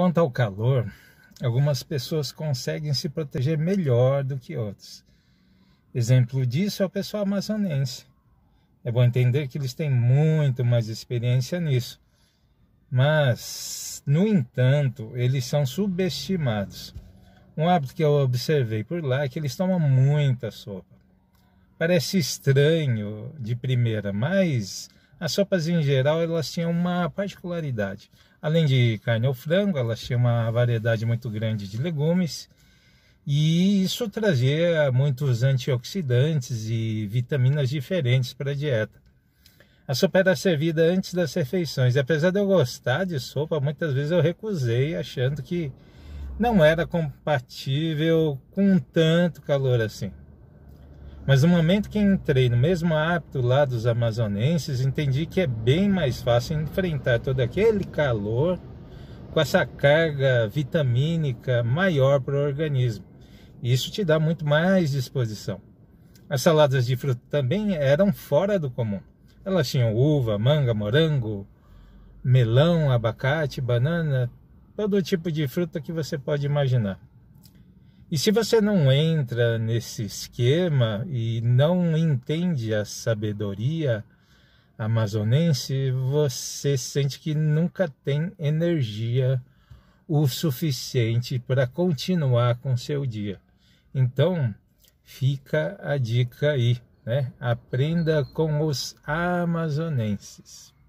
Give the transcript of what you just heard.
Quanto ao calor, algumas pessoas conseguem se proteger melhor do que outras. Exemplo disso é o pessoal amazonense. É bom entender que eles têm muito mais experiência nisso. Mas, no entanto, eles são subestimados. Um hábito que eu observei por lá é que eles tomam muita sopa. Parece estranho de primeira, mas as sopas em geral elas tinham uma particularidade. Além de carne ou frango, elas tinham uma variedade muito grande de legumes e isso trazia muitos antioxidantes e vitaminas diferentes para a dieta. A sopa era servida antes das refeições e apesar de eu gostar de sopa, muitas vezes eu recusei achando que não era compatível com tanto calor assim. Mas no momento que entrei no mesmo hábito lá dos amazonenses, entendi que é bem mais fácil enfrentar todo aquele calor com essa carga vitamínica maior para o organismo. Isso te dá muito mais disposição. As saladas de fruta também eram fora do comum. Elas tinham uva, manga, morango, melão, abacate, banana, todo tipo de fruta que você pode imaginar. E se você não entra nesse esquema e não entende a sabedoria amazonense, você sente que nunca tem energia o suficiente para continuar com seu dia. Então, fica a dica aí, né? Aprenda com os amazonenses.